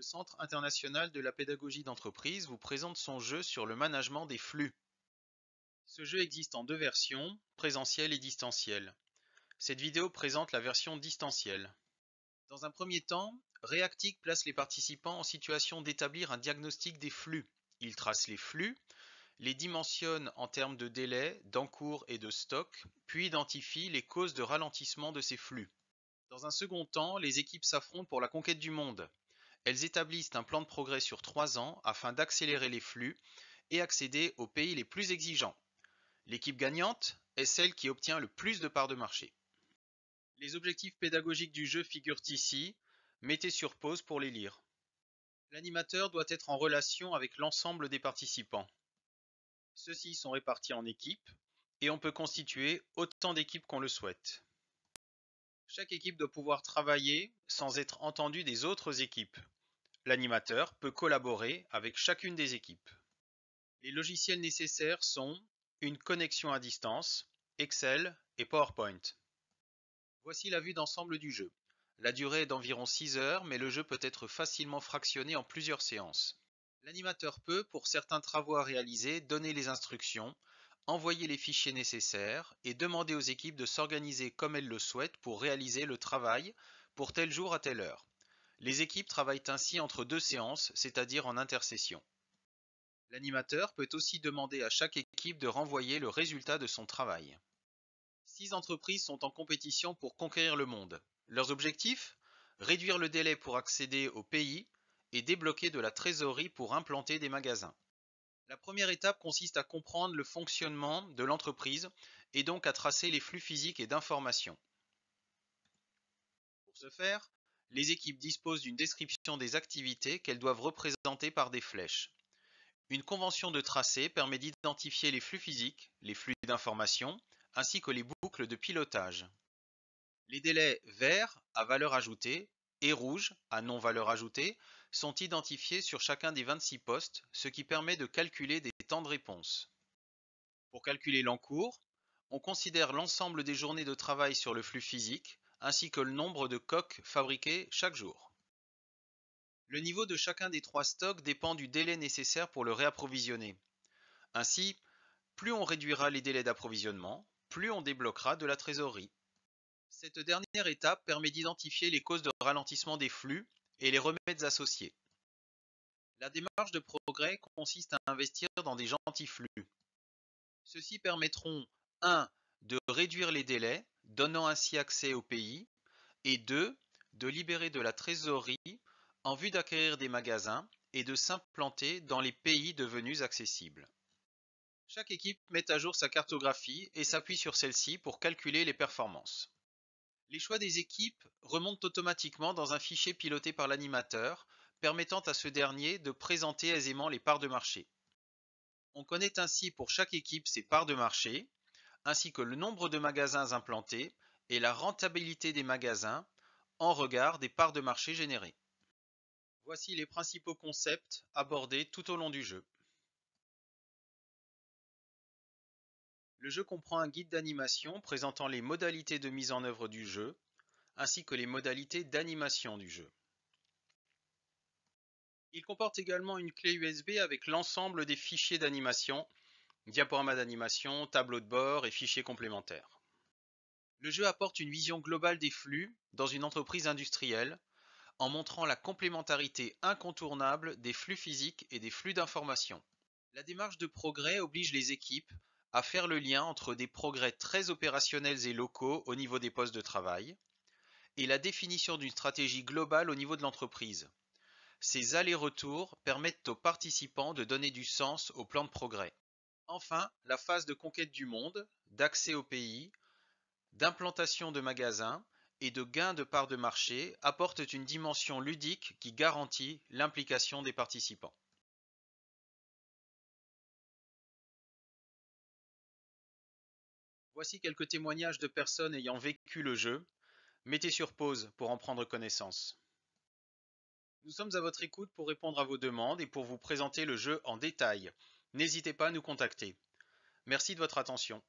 le Centre international de la pédagogie d'entreprise vous présente son jeu sur le management des flux. Ce jeu existe en deux versions, présentielle et distancielle. Cette vidéo présente la version distancielle. Dans un premier temps, Reactic place les participants en situation d'établir un diagnostic des flux. Il trace les flux, les dimensionne en termes de délai, d'encours et de stock, puis identifie les causes de ralentissement de ces flux. Dans un second temps, les équipes s'affrontent pour la conquête du monde. Elles établissent un plan de progrès sur trois ans afin d'accélérer les flux et accéder aux pays les plus exigeants. L'équipe gagnante est celle qui obtient le plus de parts de marché. Les objectifs pédagogiques du jeu figurent ici. Mettez sur pause pour les lire. L'animateur doit être en relation avec l'ensemble des participants. Ceux-ci sont répartis en équipes et on peut constituer autant d'équipes qu'on le souhaite. Chaque équipe doit pouvoir travailler sans être entendue des autres équipes. L'animateur peut collaborer avec chacune des équipes. Les logiciels nécessaires sont une connexion à distance, Excel et PowerPoint. Voici la vue d'ensemble du jeu. La durée est d'environ 6 heures, mais le jeu peut être facilement fractionné en plusieurs séances. L'animateur peut, pour certains travaux à réaliser, donner les instructions, envoyer les fichiers nécessaires et demander aux équipes de s'organiser comme elles le souhaitent pour réaliser le travail pour tel jour à telle heure. Les équipes travaillent ainsi entre deux séances, c'est-à-dire en intercession. L'animateur peut aussi demander à chaque équipe de renvoyer le résultat de son travail. Six entreprises sont en compétition pour conquérir le monde. Leurs objectifs Réduire le délai pour accéder au pays et débloquer de la trésorerie pour implanter des magasins. La première étape consiste à comprendre le fonctionnement de l'entreprise et donc à tracer les flux physiques et d'informations. Pour ce faire, les équipes disposent d'une description des activités qu'elles doivent représenter par des flèches. Une convention de tracé permet d'identifier les flux physiques, les flux d'information, ainsi que les boucles de pilotage. Les délais verts à valeur ajoutée et rouges à non-valeur ajoutée sont identifiés sur chacun des 26 postes, ce qui permet de calculer des temps de réponse. Pour calculer l'encours, on considère l'ensemble des journées de travail sur le flux physique, ainsi que le nombre de coques fabriquées chaque jour. Le niveau de chacun des trois stocks dépend du délai nécessaire pour le réapprovisionner. Ainsi, plus on réduira les délais d'approvisionnement, plus on débloquera de la trésorerie. Cette dernière étape permet d'identifier les causes de ralentissement des flux et les remèdes associés. La démarche de progrès consiste à investir dans des gentils flux. Ceux-ci permettront 1. de réduire les délais donnant ainsi accès au pays, et 2. de libérer de la trésorerie en vue d'acquérir des magasins et de s'implanter dans les pays devenus accessibles. Chaque équipe met à jour sa cartographie et s'appuie sur celle-ci pour calculer les performances. Les choix des équipes remontent automatiquement dans un fichier piloté par l'animateur, permettant à ce dernier de présenter aisément les parts de marché. On connaît ainsi pour chaque équipe ses parts de marché, ainsi que le nombre de magasins implantés et la rentabilité des magasins en regard des parts de marché générées. Voici les principaux concepts abordés tout au long du jeu. Le jeu comprend un guide d'animation présentant les modalités de mise en œuvre du jeu, ainsi que les modalités d'animation du jeu. Il comporte également une clé USB avec l'ensemble des fichiers d'animation diaporama d'animation, tableau de bord et fichiers complémentaires. Le jeu apporte une vision globale des flux dans une entreprise industrielle en montrant la complémentarité incontournable des flux physiques et des flux d'informations. La démarche de progrès oblige les équipes à faire le lien entre des progrès très opérationnels et locaux au niveau des postes de travail et la définition d'une stratégie globale au niveau de l'entreprise. Ces allers-retours permettent aux participants de donner du sens au plan de progrès enfin la phase de conquête du monde, d'accès au pays, d'implantation de magasins et de gain de parts de marché apporte une dimension ludique qui garantit l'implication des participants. Voici quelques témoignages de personnes ayant vécu le jeu. Mettez sur pause pour en prendre connaissance. Nous sommes à votre écoute pour répondre à vos demandes et pour vous présenter le jeu en détail. N'hésitez pas à nous contacter. Merci de votre attention.